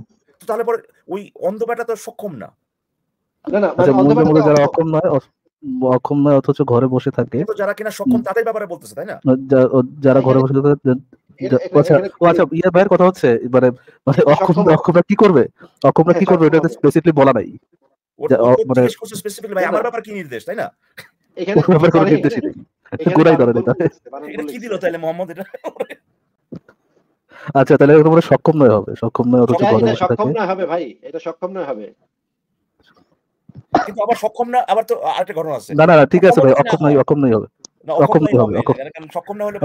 তাহলে পরে ওই অন্ধ তো সক্ষম না আচ্ছা, মানে যারা অক্ষম নয় অক্ষম নয় অথচ ঘরে বসে থাকে যারা কিনা সক্ষম তাদের ব্যাপারে বলতেছে তাই না যারা আচ্ছা, আচ্ছা, ইয়ার কথা হচ্ছে মানে, মানে অক্ষম অক্ষমরা কি করবে অক্ষমরা কি হ্যাঁ, করবে এটা স্পেসিফিকলি বলা নাই মানে ব্যাপারে কি তাই না মানে কি দিল তাহলে মোহাম্মদ এটা আচ্ছা তাহলে তোমরা সক্ষম নয় হবে সক্ষম নয় অথচ সক্ষম নয় হবে ভাই এটা সক্ষম নয় হবে কিন্তু আবার সক্ষম না আবার তো আরেকটা ঘটনা আছে না না না ঠিক আছে ভাই অক্ষম নয় অক্ষম নয় হবে অক্ষম নাই হবে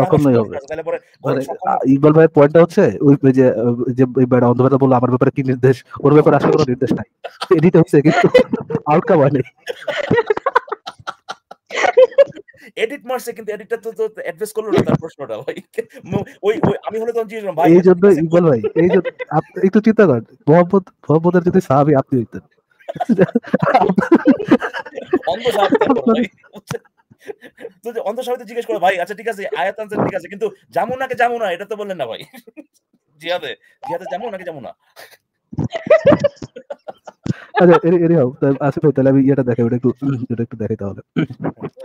অক্ষম নাই মানে হবে মানে ইকবাল ভাইয়ের পয়েন্টটা হচ্ছে ওই যে যে বেড়া অন্ধকারটা বললো আমার ব্যাপারে কি নির্দেশ ওর ব্যাপারে আসলে কোনো নির্দেশ নাই এডিটা হচ্ছে কিন্তু আউটকাম হয় এডিট মারছে কিন্তু এডিটটা তো অ্যাড্রেস করলো না তার প্রশ্নটা ভাই ওই ওই আমি হলে তখন জিজ্ঞেস ভাই এই জন্য ইকবাল ভাই এই জন্য একটু চিন্তা মোহাম্মদ মোহাম্মদের যদি আপনি হইতেন অন্ধ জিজ্ঞেস করে ভাই আচ্ছা ঠিক আছে আয়াত আনসার ঠিক আছে কিন্তু জামুনাকে জামুনা এটা তো বললেন না ভাই জিয়াদে জিয়াদে জামুনাকে জামুনা আচ্ছা,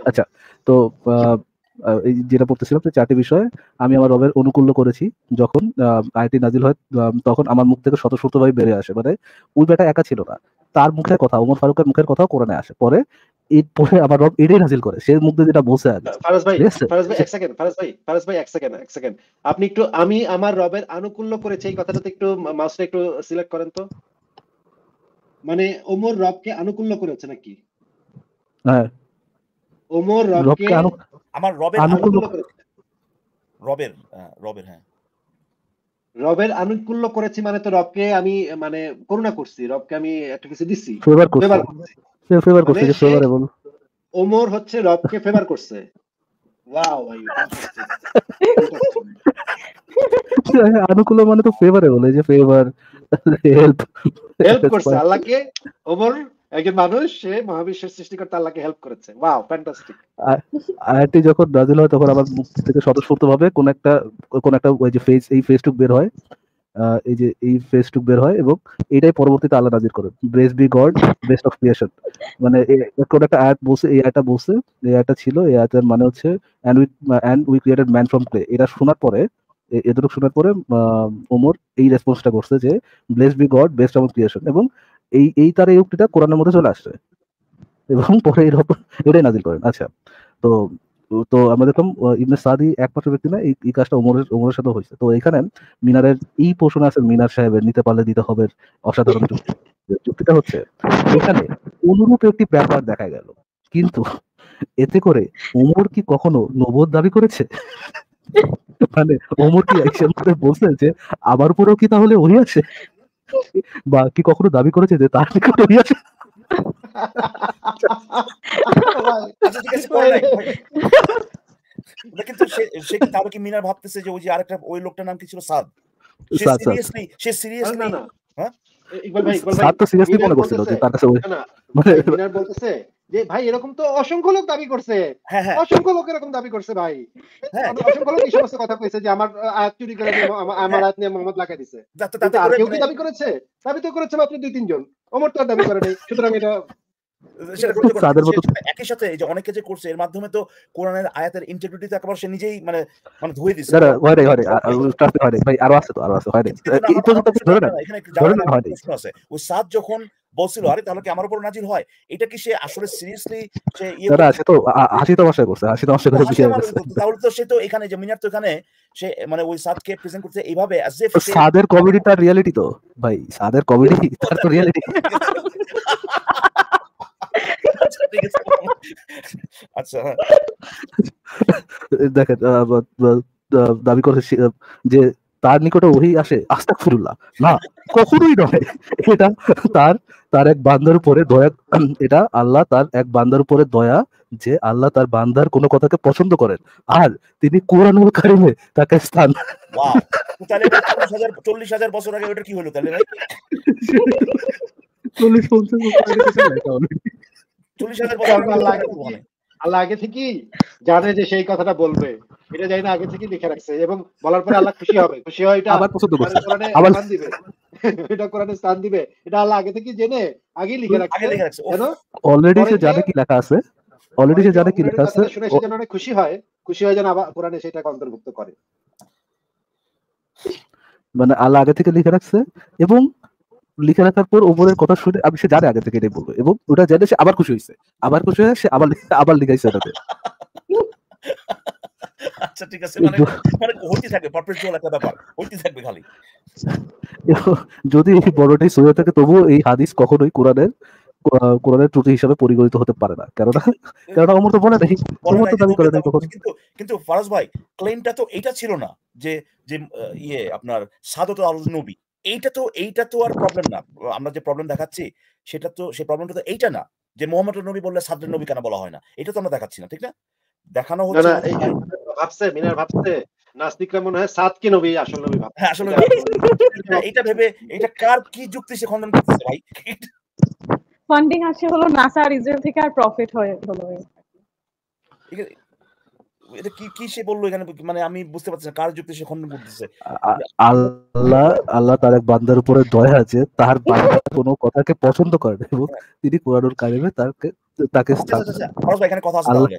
আচ্ছা তো আচ্ছা, এই যেটা পড়তেছিলাম যে চারটি বিষয়ে আমি আমার রবের অনুকূল্য করেছি যখন আয়টি নাজিল হয় তখন আমার মুখ থেকে ভাবে বেড়ে আসে মানে ওই বেটা একা ছিল না তার মুখের কথা ওমর ফারুকের মুখের কথাও কোরআনে আসে পরে ঈদ পরে আবার রব হাসিল করে সে মুখ যেটা ফারাজ ভাই ফারাজ ভাই এক সেকেন্ড ফারাজ ভাই ফারাজ ভাই এক সেকেন্ড এক সেকেন্ড আপনি একটু আমি আমার রবের আনুকূল্য করেছি এই কথাটাতে একটু মাউসটা একটু সিলেক্ট করেন তো মানে ওমর রবকে আনুকূল্য করেছে নাকি হ্যাঁ ওমর রবকে আমার রবের আনুকূল্য রবের রবের হ্যাঁ রবের আনুকূল্য করেছি মানে তো রবকে আমি মানে করুণা করছি রবকে আমি একটা কিছু দিচ্ছি ফেভার করছি ফেভার করছে যে মানে ওমর হচ্ছে রবকে ফেভার করছে ওয়াও ভাই মানে তো যে ফেভার হেল্প হেল্প করছে আল্লাহকে ওমর একজন মানুষ সে মহাবিশ্বের সৃষ্টিকর্তা আল্লাহকে হেল্প করেছে ওয়াও ফ্যান্টাস্টিক আইআইটি যখন নাজিল হয় তখন আমার মুখ থেকে ভাবে কোন একটা কোন একটা ওই যে এই ফেসবুক বের হয় এই যে এই ফেসটুক বের হয় এবং এটাই পরবর্তীতে আল্লাহ নাজির করেন bless be God best of creation মানে কোন একটা আয়াত বসে এই আয়াতটা বসে এই আয়াতটা ছিল এই আয়াতের মানে হচ্ছে and we and we created man from clay এটা শোনার পরে এতটুকু শোনার পরে ওমর এই রেসপন্সটা করছে যে bless be God best of creation এবং এই এই তার এই উক্তিটা কোরআনের মধ্যে চলে আসছে এবং পরে এরকম এটাই নাজিল করেন আচ্ছা তো তো আমরা দেখলাম ইবনে সাদি একমাত্র ব্যক্তি না এই কাজটা ওমরের ওমরের সাথে হয়েছে তো এখানে মিনারের এই পোষণ আছে মিনার সাহেবের নিতে পারলে দিতে হবে অসাধারণ (laughs) যুক্তি যুক্তিটা হচ্ছে এখানে অনুরূপ একটি ব্যাপার দেখা গেল কিন্তু এতে করে ওমর কি কখনো নবদ দাবি করেছে (laughs) মানে ওমর কি একশন বলছে যে আমার উপরেও কি তাহলে ওই আছে বা কি কখনো দাবি করেছে যে তার নিকট ওই আছে (laughs) কিন্তু সে মিনার ভাবতেছে যে ওই যে আরেকটা ওই লোকটার নাম কি ছিল সাদ সে মানে- অসংখ্য লোক দাবি করছে হ্যাঁ, হ্যাঁ। অসংখ্য লোক এরকম দাবি করছে ভাই হ্যাঁ। অসংখ্য লোক কথা কইছে যে আমার আমার লাগাই মানে- দাবি করেছে দাবি তো করেছে দুই তিনজন অমর তো দাবি করে নাই সুতরাং এটা একই সাথে যে অনেকে যে করছে এর মাধ্যমে তো কোরআনের আয়াতের ইন্টিগ্রিটি একবার সে নিজেই মানে মানে ধুয়ে দিচ্ছে ভাই আরো আছে তো আছে ধরে না ধরে না ওই সাদ যখন বলছিল আরে তাহলে কি আমার উপর নাজিল হয় এটা কি সে আসলে সিরিয়াসলি সে ইয়ে দাদা সে তো হাসি তামাশা করছে হাসি তামাশা করে তাহলে তো সে তো এখানে যে মিনার তো এখানে সে মানে ওই সাদকে প্রেজেন্ট করছে এইভাবে অ্যাজ ইফ সাদের কমেডি মানে তার রিয়ালিটি তো ভাই সাদের কমেডি তার তো রিয়ালিটি (laughs) দেখেন দাবি করে যে তার নিকটে ওহি আসে আস্তাক না কখনোই নয় এটা তার তার এক বান্দার উপরে দয়া এটা আল্লাহ তার এক বান্দার উপরে দয়া যে আল্লাহ তার বান্দার কোনো কথাকে পছন্দ করেন আর তিনি কোরআনুল কারিমে তাকে স্থান চল্লিশ হাজার বছর আগে ওটা কি হলো তাহলে চল্লিশ পঞ্চাশ বছর আগে আল্লাহ আগে থেকেই জানে যে সেই কথাটা বলবে এটা জানি না আগে থেকেই লিখে রাখছে এবং বলার পরে আল্লাহ খুশি হবে খুশি হয় এটা আবার পছন্দ করছে আবার স্থান দিবে এটা কোরআনে স্থান দিবে এটা আল্লাহ আগে থেকেই জেনে লিখে রাখছে আগে লিখে রাখছে অলরেডি সে জানে কি লেখা আছে অলরেডি সে জানে কি লেখা আছে শুনে সে অনেক খুশি হয় খুশি হয় যেন আবার কোরআনে সেটাকে অন্তর্ভুক্ত করে মানে আল্লাহ আগে থেকে লিখে রাখছে এবং লিখে রাখার পর ওপরের কথা শুনে আমি সে জানে আগে থেকে এটাই বলবো এবং ওটা জানে সে আবার খুশি হয়েছে আবার খুশি হয়ে সে আবার আবার লিখাইছে ওটাতে আচ্ছা, মানে- মানে যদি এই বড়টাই সহি থাকে তবু এই হাদিস কখনোই কোরআনের কোরআনের ত্রুটি হিসাবে পরিগণিত হতে পারে না কেননা কেননা আমার তো বলে নাই অমর তো দাবি করে নাই কখনো কিন্তু কিন্তু ফারাজ ভাই ক্লেমটা তো এটা ছিল না যে যে ইয়ে আপনার সাদত আল নবী এইটা তো এইটা তো আর প্রবলেম না আমরা যে প্রবলেম দেখাচ্ছি সেটা তো সেই প্রবলেমটা তো এইটা না যে মোহাম্মদ নবী বললে সাদ্রের নবী কেন বলা হয় না এটা তো আমরা দেখাচ্ছি না ঠিক না দেখানো হচ্ছে ভাবছে মিনার ভাবছে নাস্তিকরা মনে হয় সাত কি নবী আসল নবী ভাবছে হ্যাঁ আসল নবী হ্যাঁ, এটা ভেবে এটা কার কি যুক্তি সে খণ্ডন করতেছে ভাই ফান্ডিং আসে হলো নাসা আর ইসরায়েল থেকে আর প্রফিট হয়ে হলো এটা কি কি সে বললো এখানে মানে আমি বুঝতে পারছি না কার যুক্তি সে খণ্ডন করতেছে আল্লাহ আল্লাহ তার এক বান্দার উপরে দয়া আছে তার বান্দা কোনো কথাকে পছন্দ করে না এবং হ্যাঁ। তিনি কোরআনুল কারিমে তাকে তাকে আচ্ছা, আচ্ছা, আচ্ছা। এখানে কথা আছে তাহলে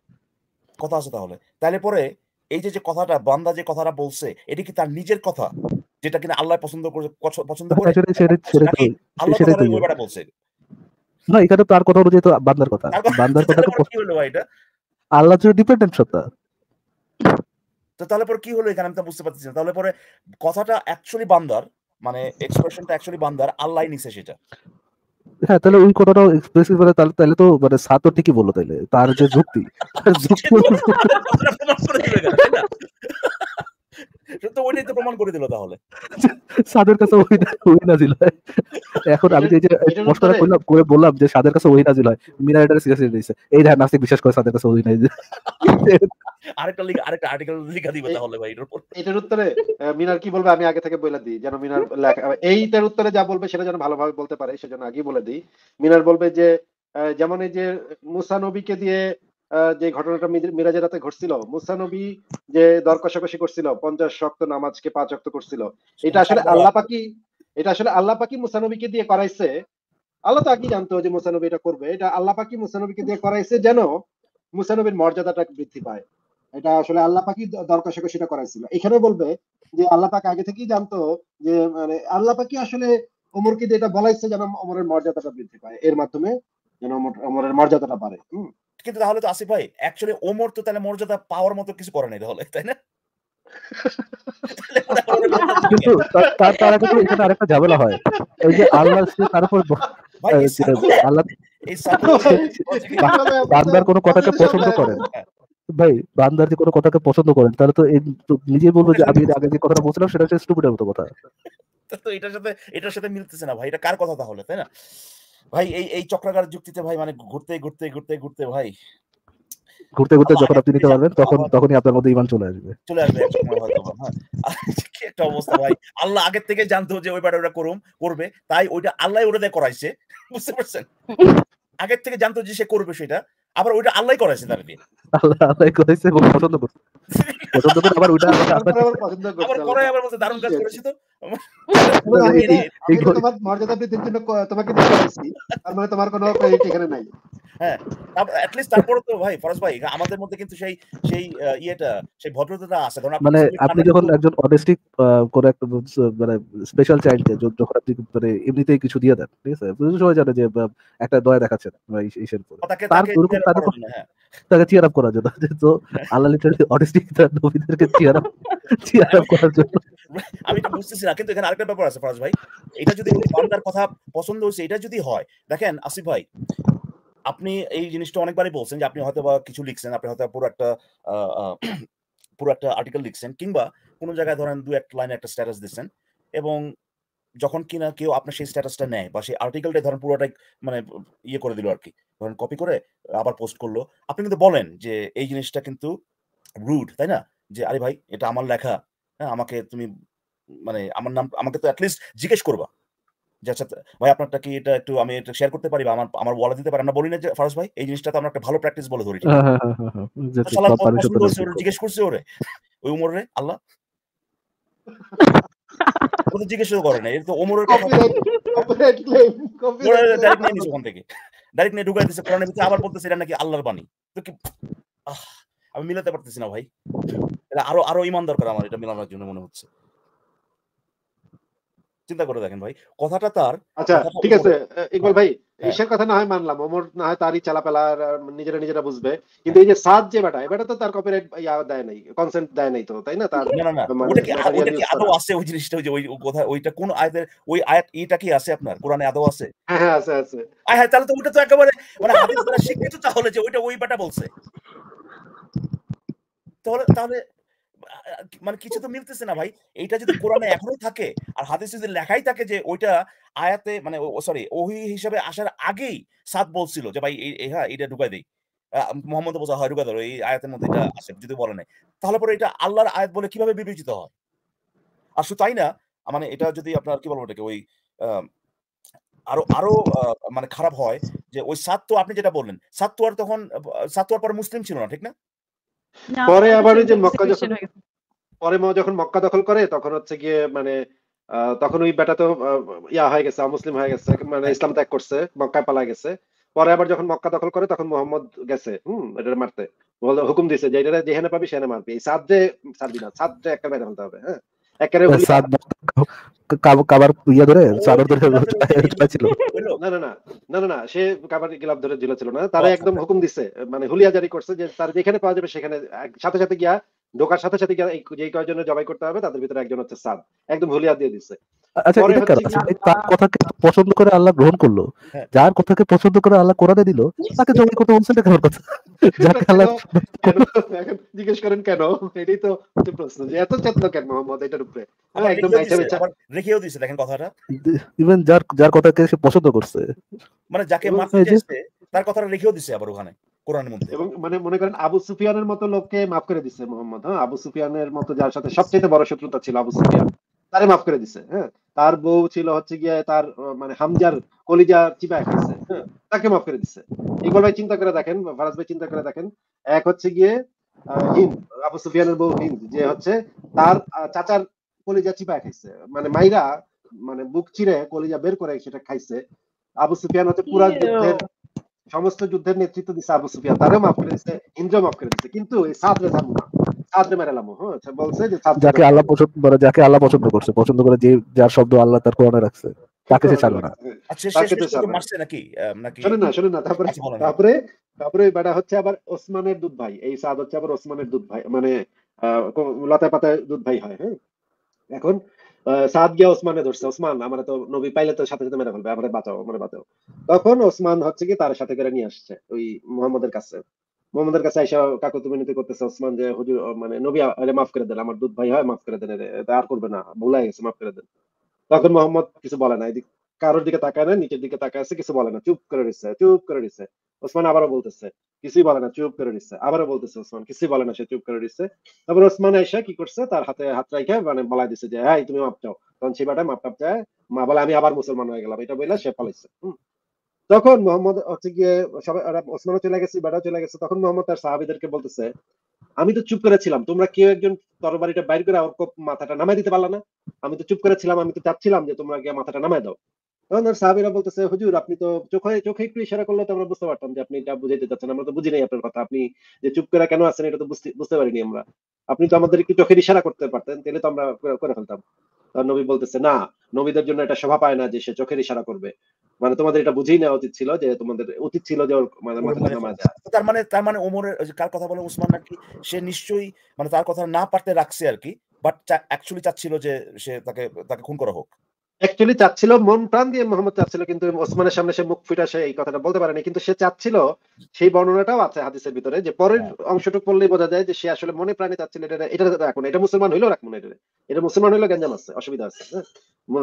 কথা আছে তাহলে তাহলে পরে এই যে যে কথাটা বান্দা যে কথাটা বলছে এটা কি তার নিজের কথা যেটা কিনা আল্লাহ পছন্দ করে পছন্দ করে আল্লাহ ইয়ে। বলছে না এখানে তার কথা অনুযায়ী তো বান্দার (laughs) কথা বান্দার কথা আল্লাহ যে ডিপেন্ডেন্ট সত্তা তো তাহলে পরে কি হলো এখানে আমি তো বুঝতে পারছি না তাহলে পরে কথাটা অ্যাকচুয়ালি বান্দার মানে এক্সপ্রেশনটা অ্যাকচুয়ালি বান্দার আল্লাহই নিছে সেটা হ্যাঁ তাহলে ওই কথাটাও এক্সপ্রেসিভ বলে তাহলে তাহলে তো মানে সাতও ঠিকই বললো তাহলে তার যে যুক্তি (laughs) (laughs) তো ওইটাই তো প্রমাণ করে দিল তাহলে সাদের কাছে এখন আমি যে মশকরা করলাম করে বললাম যে সাদের কাছে এটা এই ধার নাস্তিক বিশ্বাস করে সাদের কাছে আরেকটা আরেকটা আর্টিকেল লিখা দিবে তাহলে ভাই এটার উপর এটার উত্তরে মিনার কি বলবে আমি আগে থেকে বলে দিই যেন মিনার এইটার উত্তরে যা বলবে সেটা যেন ভালোভাবে বলতে পারে সেজন্য আগেই বলে দিই মিনার বলবে যে যেমন এই যে মুসা নবীকে দিয়ে যে ঘটনাটা মিরাজের রাতে ঘটছিল মুসানবী যে দর কষাকষি করছিল পঞ্চাশ শক্ত নামাজকে পাঁচ শক্ত করছিল এটা আসলে আল্লাহ পাকি এটা আসলে আল্লাহ পাকি মুসানবীকে দিয়ে করাইছে আল্লাহ তো আগে জানতো যে মুসানবী এটা করবে এটা আল্লাহ পাকি মুসানবীকে দিয়ে করাইছে যেন মুসানবীর মর্যাদাটা বৃদ্ধি পায় এটা আসলে আল্লাহ পাকি দর কষাকষিটা করাইছিল এখানে বলবে যে আল্লাহ পাকি আগে থেকেই জানতো যে মানে আল্লাহ পাকি আসলে ওমরকে দিয়ে এটা বলাইছে যেন অমরের মর্যাদাটা বৃদ্ধি পায় এর মাধ্যমে যেন অমরের মর্যাদাটা বাড়ে হম কিন্তু তাহলে তো আসিফ ভাই অ্যাকচুয়ালি ওমর তো তাহলে মর্যাদা পাওয়ার মতো কিছু করে নাই তাহলে তাই না নিজে বলবো যে আমি আগে যে কথাটা বলছিলাম সেটা হচ্ছে মতো কথা এটার সাথে এটার সাথে মিলতেছে না ভাই এটা কার কথা তাহলে তাই না ভাই এই এই চক্রাকার যুক্তিতে ভাই মানে ঘুরতে ঘুরতে ঘুরতে ঘুরতে ভাই ঘুরতে ঘুরতে যখন আপনি নিতে পারবেন তখন তখনই আপনার মধ্যে ইমান চলে আসবে চলে আসবে হ্যাঁ। আচ্ছা, কি একটা অবস্থা ভাই আল্লাহ আগে থেকে জানতো যে ওই ব্যাটা ওটা করুম করবে তাই ওইটা আল্লাহ ওরে দেয় করাইছে বুঝতে পারছেন আগে থেকে জানতো যে সে করবে সেটা আবার ওইটা আল্লাহ করাইছে তার দিয়ে আল্লাহ আল্লাহ করাইছে এবং পছন্দ করছে (laughs) পছন্দ করে আবার আবার আবার দারুণ কাজ করেছি তো তোমার মর্যাদা তোমাকে তার মানে তোমার কোনো ক্রেডিট এখানে নাই হ্যাঁ, আপনি মানে যখন একজন স্পেশাল মানে যখন মানে এমনিতেই কিছু দিয়ে দেন ঠিক আছে সবাই জানে যে একটা দয়া দেখাচ্ছে না তাকে চিয়ার আপ করার জন্য হ্যাঁ। তো হ্যাঁ। আল্লাহ নবীদেরকে চিয়ার আপ চিয়ার আপ করার জন্য আমি তো বুঝতেছি না কিন্তু এখানে আরেকটা ব্যাপার আছে ফরাজ ভাই এটা যদি বান্দার কথা পছন্দ হয়েছে এটা যদি হয় দেখেন আসিফ ভাই আপনি এই জিনিসটা অনেকবারই বলছেন যে আপনি হয়তো বা কিছু লিখছেন আপনি হয়তো পুরো একটা পুরো একটা আর্টিকেল লিখছেন কিংবা কোনো জায়গায় ধরেন দু একটা লাইনে একটা স্ট্যাটাস দিচ্ছেন এবং যখন কিনা কেউ আপনার সেই স্ট্যাটাসটা নেয় বা সেই আর্টিকেলটা ধরেন পুরোটাই মানে ইয়ে করে দিল আর কি ধরেন কপি করে আবার পোস্ট করলো আপনি কিন্তু বলেন যে এই জিনিসটা কিন্তু রুড তাই না যে আরে ভাই এটা আমার লেখা হ্যাঁ আমাকে তুমি মানে আমার নাম আমাকে তো অ্যাটলিস্ট জিজ্ঞেস করবা যে আচ্ছা ভাই আপনারটা কি এটা একটু আমি এটা শেয়ার করতে পারি বা আমার আমার ওয়ালে দিতে পারি আমরা বলি না যে ফারাজ ভাই এই জিনিসটা তো আমরা একটা ভালো প্র্যাকটিস বলে ধরি হ্যাঁ, হ্যাঁ, হ্যাঁ, জিজ্ঞেস করছে ওরে ওই উমরে আল্লাহ ও জিজ্ঞেস করে না এর তো ওমরের কথা ডাইরেক্ট ওখান থেকে ডাইরেক্ট নিয়ে ঢুকাই দিচ্ছে কোরআনের ভিতরে আবার বলতেছে এটা নাকি আল্লাহর বাণী তো কি আহ আমি মিলাতে পারতেছি না ভাই এটা আরো আরো ইমান দরকার আমার এটা মিলানোর জন্য মনে হচ্ছে চিন্তা করে দেখেন ভাই কথাটা তার আচ্ছা ঠিক আছে ইকবাল ভাই হ্যাঁ। ঈশ্বর কথা না হয় মানলাম ওমর না হয় তারই চালাপেলা নিজেরা নিজেরা বুঝবে কিন্তু এই যে সাদ যে বেটা এবারে তো তার কপিরাইট ইয়া দেয় নাই কনসেন্ট দেয় নাই তো তাই না তার না না মানে ওটা কি ওটা কি আদৌ আছে ওই জিনিসটা ওই কথা ওইটা কোন আয়াতের ওই আয়াত এটা কি আছে আপনার কোরআনে আদৌ আছে হ্যাঁ, হ্যাঁ আছে আছে আয় হ্যাঁ তাহলে তো ওটা তো একেবারে মানে হাদিস দ্বারা স্বীকৃত তাহলে যে ওইটা ওই বেটা বলছে তাহলে তাহলে মানে কিছু তো মিলতেছে না ভাই এইটা যদি কোরআনে এখনো থাকে আর হাদিসে যদি লেখাই থাকে যে ওইটা আয়াতে মানে সরি ওহি হিসাবে আসার আগেই সাত বলছিল যে ভাই হ্যাঁ এটা ঢুকাই দেই মোহাম্মদ বোঝা হয় হ্যাঁ, এই আয়াতের মধ্যে এটা আসে যদি বলে তাহলে পরে এটা আল্লাহর আয়াত বলে কিভাবে বিবেচিত হয় আর শুধু তাই না মানে এটা যদি আপনার কি বলবো এটাকে ওই আরো আরো মানে খারাপ হয় যে ওই সাত তো আপনি যেটা বললেন সাত তো আর তখন সাত তো আর পর মুসলিম ছিল না ঠিক না পরে আবার যে মক্কা যখন পরে যখন মক্কা দখল করে তখন হচ্ছে গিয়ে মানে তখন ওই বেটা তো ইয়া হয়ে গেছে মুসলিম হয়ে গেছে মানে ইসলাম ত্যাগ করছে মক্কায় পালা গেছে পরে আবার যখন মক্কা দখল করে তখন মোহাম্মদ গেছে হম এটা মারতে হুকুম দিছে যে এটা যেখানে পাবি সেখানে মারবি সাদ্দে সারবি না সাদ্দে একটা বেটা ফেলতে হবে হ্যাঁ ইয়ে ধরে না তারা একদম হুকুম দিছে মানে হুলিয়া জারি করছে যে তার যেখানে পাওয়া যাবে সেখানে সাথে সাথে গিয়া ঢোকার সাথে সাথে যে কয়জনের জবাই করতে হবে তাদের ভিতরে একজন হচ্ছে সাদ একদম ভুলিয়া দিয়ে দিচ্ছে আচ্ছা, তার কথাকে পছন্দ করে আল্লাহ গ্রহণ করলো হ্যাঁ। যার কথাকে পছন্দ করে আল্লাহ কোরআনে দিল (laughs) তাকে জবাই করতে কথা (laughs) যাকে আল্লাহ জিজ্ঞেস করেন কেন এটাই তো প্রশ্ন যে এত চেতন কেন মোহাম্মদ এটার উপরে হ্যাঁ, একদম রেখেও দিছে দেখেন কথাটা ইভেন যার যার কথাকে সে পছন্দ করছে মানে যাকে মারতে তার কথাটা রেখেও দিছে আবার ওখানে কোরআনের মধ্যে এবং মানে মনে করেন আবু সুফিয়ানের মতো লোককে মাফ করে দিছে মোহাম্মদ হ্যাঁ আবু সুফিয়ানের মতো যার সাথে সবচেয়ে বড় শত্রুতা ছিল আবু সুফিয়ান তারে মাফ করে দিছে হ্যাঁ তার বউ ছিল হচ্ছে গিয়ে তার মানে হামজার খাইছে হ্যাঁ? তাকে মাফ করে দিছে ইকবাল ভাই চিন্তা করে দেখেন ফারাজ ভাই চিন্তা করে দেখেন এক হচ্ছে গিয়ে হিন্দ আবু সুফিয়ানের বউ হিন্দ যে হচ্ছে তার চাচার কলিজা চিপায় খাইছে মানে মাইরা মানে বুক চিরে কলিজা বের করে সেটা খাইছে আবু সুফিয়ান হচ্ছে পুরা যুদ্ধের সমস্ত যুদ্ধের নেতৃত্ব দিছে আবু সুফিয়া তারও মাফ করে দিছে ইন্দ্র মাফ করে দিছে কিন্তু এই সাদরে না সাদরে হ্যাঁ বলছে যে যাকে আল্লাহ পছন্দ করে যাকে আল্লাহ পছন্দ করছে পছন্দ করে যে যার শব্দ আল্লাহ তার কোরআনে রাখছে তাকে সে ছাড়বে না শুনে হ্যাঁ, আচ্ছা, না শুনে না তারপরে আচ্ছা, তারপরে তারপরে বেটা হচ্ছে আবার ওসমানের দুধ ভাই এই সাদ হচ্ছে আবার ওসমানের দুধ ভাই মানে লতায় পাতায় দুধ ভাই হয় হ্যাঁ এখন সাদ গিয়া ওসমানে ধরছে ওসমান আমার তো নবী পাইলে তো সাথে সাথে মেরে ফেলবে আমার বাঁচাও আমার বাঁচাও তখন ওসমান হচ্ছে কি তার সাথে করে নিয়ে আসছে ওই মোহাম্মদের কাছে মোহাম্মদের কাছে করতেছে ওসমান যে হুজুর মানে নবী আরে মাফ করে দেন আমার দুধ ভাই হয় মাফ করে দেন আর করবে না ভুলাই গেছে মাফ করে দেন তখন মোহাম্মদ কিছু বলে না এদিক কারোর দিকে তাকায় না নিচের দিকে তাকায় আছে কিছু বলে না চুপ করে দিচ্ছে চুপ করে দিচ্ছে ওসমান আবারও বলতেছে কিছুই বলে না চুপ করে নিচ্ছে আবারও বলতেছে ওসমান কিছুই বলে না সে চুপ করে নিচ্ছে তারপর ওসমান এসে কি করছে তার হাতে হাত রাখে মানে বলা দিছে যে হ্যাঁ তুমি মাপ চাও তখন সে বাটা মাপ টাপ চায় মা বলে আমি আবার মুসলমান হয়ে গেলাম এটা বলে সে পালাইছে তখন মোহাম্মদ হচ্ছে গিয়ে সবাই ওসমানও চলে গেছে বেটাও চলে গেছে তখন মোহাম্মদ তার সাহাবিদেরকে বলতেছে আমি তো চুপ করেছিলাম তোমরা কেউ একজন তরবারিটা বাইর করে আমার মাথাটা নামাই দিতে পারলা না আমি তো চুপ করেছিলাম আমি তো চাচ্ছিলাম যে তোমরা গিয়ে মাথাটা নামাই দাও সাহাবিরা বলতেছে হুজুর আপনি তো চোখে চোখে একটু ইশারা করলে তো আমরা বুঝতে পারতাম যে আপনি এটা বুঝাইতে আমরা তো বুঝি নাই আপনার কথা আপনি যে চুপ করে কেন আছেন এটা তো বুঝতে পারিনি আমরা আপনি তো আমাদের একটু চোখের ইশারা করতে পারতেন তাহলে তো আমরা করে ফেলতাম নবী বলতেছে না নবীদের জন্য এটা শোভা পায় না যে সে চোখের ইশারা করবে মানে তোমাদের এটা বুঝেই নেওয়া উচিত ছিল যে তোমাদের উচিত ছিল যে মানে তার মানে তার মানে ওমরের কার কথা বলে উসমান নাকি সে নিশ্চয়ই মানে তার কথা না পারতে রাখছে আর কি বাট অ্যাকচুয়ালি চাচ্ছিল যে সে তাকে তাকে খুন করা হোক অ্যাকচুয়ালি চাচ্ছিল মন প্রাণ দিয়ে মোহাম্মদ চাচ্ছিল কিন্তু ওসমানের সামনে সে মুখ ফিটা সে এই কথাটা বলতে পারেনি কিন্তু সে চাচ্ছিল সেই বর্ণনাটাও আছে হাদিসের ভিতরে যে পরের হ্যাঁ। অংশটুকু পড়লেই বোঝা যায় যে সে আসলে মনে প্রাণে চাচ্ছিল এটা এটা রাখুন এটা মুসলমান হইলেও রাখুন এটা এটা মুসলমান হইলেও গ্যাঞ্জাম আছে অসুবিধা আছে হ্যাঁ?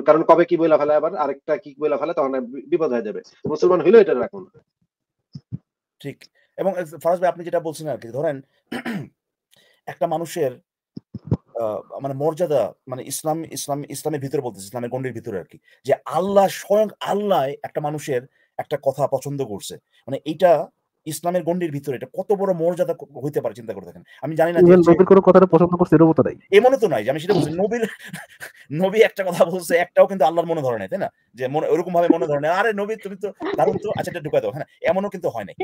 কারণ কবে কি বইলা ফেলে আবার আরেকটা কি বইলা ফেলে তখন বিপদ হয়ে যাবে মুসলমান হইলেও এটা রাখুন ঠিক এবং ফারাজ ভাই আপনি যেটা বলছেন আর কি ধরেন একটা মানুষের মানে মর্যাদা মানে ইসলাম ইসলাম ইসলামের ভিতরে বলতে ইসলামের গণ্ডির ভিতরে আর কি যে আল্লাহ স্বয়ং আল্লাহ একটা মানুষের একটা কথা পছন্দ করছে মানে এটা ইসলামের গণ্ডির ভিতরে এটা কত বড় মর্যাদা হইতে পারে চিন্তা করে দেখেন আমি জানি না নবীর কোনো কথাটা পছন্দ করছে এরকম নাই এমনও তো নাই যে আমি সেটা বলছি নবীর (laughs) নবী একটা কথা বলছে একটাও কিন্তু আল্লাহর মনে ধরে নাই তাই না যে মনে ওরকম ভাবে মনে ধরে আরে নবী তুমি তো দারুণ তো আচ্ছা এটা ঢুকাই দাও হ্যাঁ এমনও কিন্তু হয় নাই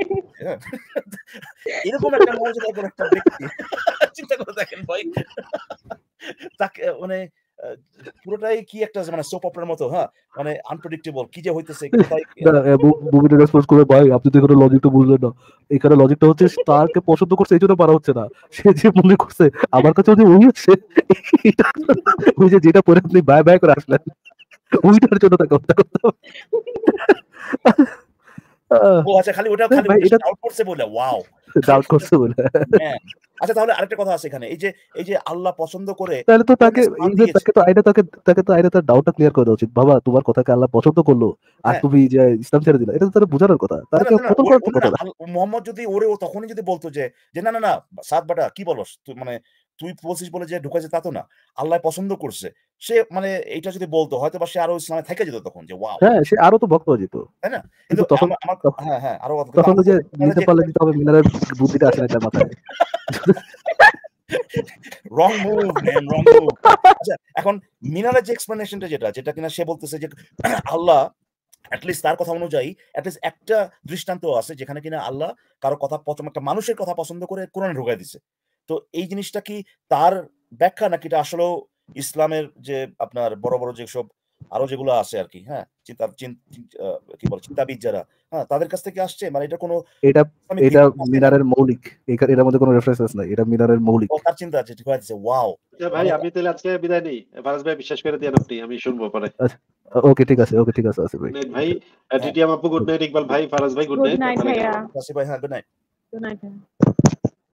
হ্যাঁ। (laughs) এরকম একটা মর্যাদা করে একটা ব্যক্তি (laughs) চিন্তা করে দেখেন ভাই তাকে মানে পুরোটাই কি একটা মানে সোপ অপেরার মতো হ্যাঁ মানে আনপ্রেডিক্টেবল কি যে হইতেছে মুভিটা রেসপন্স করে ভাই আপনি তো এখানে লজিকটা বুঝলেন না এখানে লজিকটা হচ্ছে স্টারকে (laughs) পছন্দ করছে এই জন্য পারা হচ্ছে না সে যে মনে করছে আমার কাছে যে ওই হচ্ছে ওই যে যেটা পরে আপনি বাই বাই করে আসলেন ওইটার (laughs) জন্য তাকে হত্যা করতে (laughs) ও আচ্ছা খালি ওটা খালি ডাউট করছে বলে ওয়াও ডাউট (laughs) করছে বলে হ্যাঁ। আচ্ছা তাহলে আরেকটা কথা আছে এখানে এই যে এই যে আল্লাহ পছন্দ করে তাহলে তো তাকে তাকে তো আইডা তাকে তাকে তো আইডা তার ডাউটটা ক্লিয়ার করে উচিত বাবা তোমার কথাকে আল্লাহ পছন্দ করলো আর হ্যাঁ। তুমি যে ইসলাম ছেড়ে দিলা এটা তো তার বোঝানোর কথা তার কথা মোহাম্মদ যদি ওরে ও তখনই যদি বলতো যে যে না না না সাত বাটা কি বলস মানে তুই বলছিস বলে যে ঢুকেছে তা তো না আল্লাহ পছন্দ করছে সে মানে এটা যদি বলতো হয়তো বা সে আরো ইসলামে থেকে যেত তখন যে হ্যাঁ সে আরো তো ভক্ত হয়ে যেত তাই না কিন্তু তখন আমার হ্যাঁ হ্যাঁ আরো তখন যে নিতে পারলে মিনারের বুদ্ধিটা আসে না তার মাথায় wrong move man wrong move এখন মিনারের যে এক্সপ্লেনেশনটা যেটা যেটা কিনা সে বলতেছে যে (clears throat) আল্লাহ অ্যাটলিস্ট তার কথা অনুযায়ী অ্যাটলিস্ট একটা দৃষ্টান্ত আছে যেখানে কিনা আল্লাহ কারো কথা একটা মানুষের কথা পছন্দ করে কোরআনে ঢুকাই দিছে তো এই জিনিসটা কি তার ব্যাখ্যা নাকি এটা আসলেও ইসলামের যে আপনার বড় বড় যেসব আরো যেগুলো আছে আর কি হ্যাঁ চিন্তা কি বল চিন্তাবিদ যারা হ্যাঁ তাদের কাছ থেকে আসছে মানে এটা কোনো এটা এটা মিনারের মৌলিক এটার মধ্যে কোনো রেফারেন্স নাই এটা মিনারের মৌলিক ও তার চিন্তা আছে ঠিক আছে ওয়াও আচ্ছা ভাই আপনি তাহলে আজকে বিদায় নেই ফারাজ ভাই বিশ্বাস করে দেন আপনি আমি শুনবো পরে আচ্ছা, ওকে ঠিক আছে ওকে ঠিক আছে আসিফ ভাই ভাই টিটিএম আপু গুড নাইট ইকবাল ভাই ফারাজ ভাই গুড নাইট গুড ভাই হ্যাঁ গুড নাইট গুড নাইট